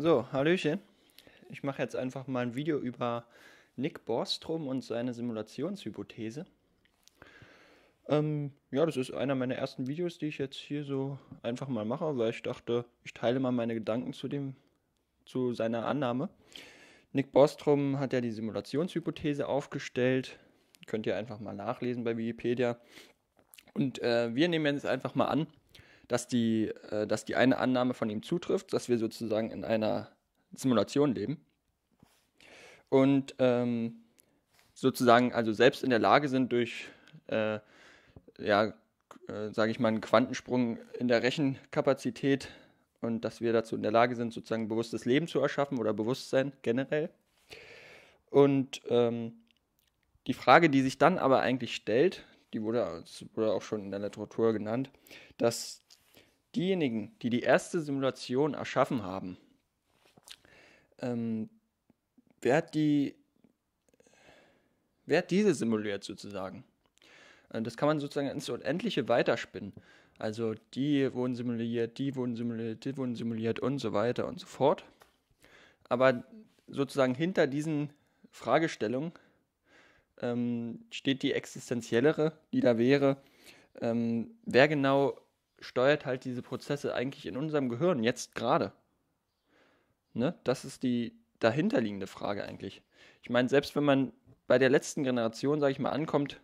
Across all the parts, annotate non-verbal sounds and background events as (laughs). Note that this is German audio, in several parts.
So, Hallöchen. Ich mache jetzt einfach mal ein Video über Nick Borstrom und seine Simulationshypothese. Ähm, ja, das ist einer meiner ersten Videos, die ich jetzt hier so einfach mal mache, weil ich dachte, ich teile mal meine Gedanken zu, dem, zu seiner Annahme. Nick Borstrom hat ja die Simulationshypothese aufgestellt. Könnt ihr einfach mal nachlesen bei Wikipedia. Und äh, wir nehmen jetzt einfach mal an, dass die, äh, dass die eine Annahme von ihm zutrifft, dass wir sozusagen in einer Simulation leben. Und ähm, sozusagen also selbst in der Lage sind, durch äh, ja, äh, sage ich mal, einen Quantensprung in der Rechenkapazität und dass wir dazu in der Lage sind, sozusagen bewusstes Leben zu erschaffen oder Bewusstsein generell. Und ähm, die Frage, die sich dann aber eigentlich stellt, die wurde, wurde auch schon in der Literatur genannt, dass diejenigen, die die erste Simulation erschaffen haben, ähm, wer, hat die, wer hat diese simuliert sozusagen? Äh, das kann man sozusagen ins Unendliche weiterspinnen. Also die wurden simuliert, die wurden simuliert, die wurden simuliert und so weiter und so fort. Aber sozusagen hinter diesen Fragestellungen ähm, steht die existenziellere, die da wäre, ähm, wer genau steuert halt diese Prozesse eigentlich in unserem Gehirn jetzt gerade? Ne? Das ist die dahinterliegende Frage eigentlich. Ich meine, selbst wenn man bei der letzten Generation, sage ich mal, ankommt,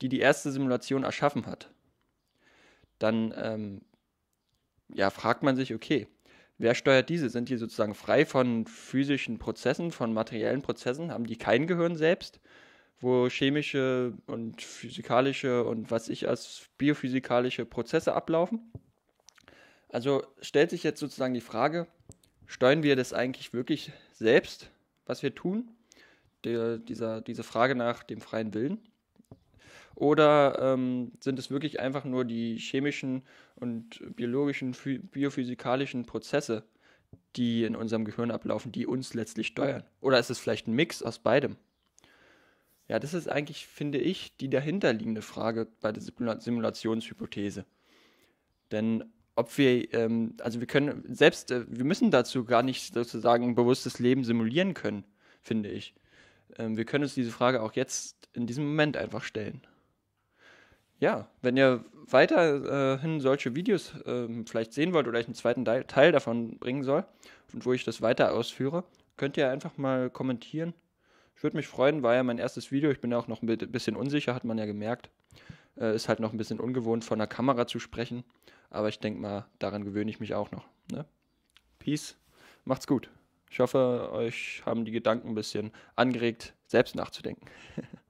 die die erste Simulation erschaffen hat, dann ähm, ja, fragt man sich, okay, wer steuert diese? Sind die sozusagen frei von physischen Prozessen, von materiellen Prozessen? Haben die kein Gehirn selbst? wo chemische und physikalische und was ich als biophysikalische Prozesse ablaufen. Also stellt sich jetzt sozusagen die Frage, steuern wir das eigentlich wirklich selbst, was wir tun? Der, dieser, diese Frage nach dem freien Willen. Oder ähm, sind es wirklich einfach nur die chemischen und biologischen, biophysikalischen Prozesse, die in unserem Gehirn ablaufen, die uns letztlich steuern? Oder ist es vielleicht ein Mix aus beidem? Ja, das ist eigentlich, finde ich, die dahinterliegende Frage bei der Simulationshypothese. Denn ob wir, ähm, also wir können selbst, äh, wir müssen dazu gar nicht sozusagen ein bewusstes Leben simulieren können, finde ich. Ähm, wir können uns diese Frage auch jetzt in diesem Moment einfach stellen. Ja, wenn ihr weiterhin äh, solche Videos äh, vielleicht sehen wollt oder ich einen zweiten Teil davon bringen soll und wo ich das weiter ausführe, könnt ihr einfach mal kommentieren ich würde mich freuen, war ja mein erstes Video. Ich bin ja auch noch ein bisschen unsicher, hat man ja gemerkt. Äh, ist halt noch ein bisschen ungewohnt, von einer Kamera zu sprechen. Aber ich denke mal, daran gewöhne ich mich auch noch. Ne? Peace. Macht's gut. Ich hoffe, euch haben die Gedanken ein bisschen angeregt, selbst nachzudenken. (laughs)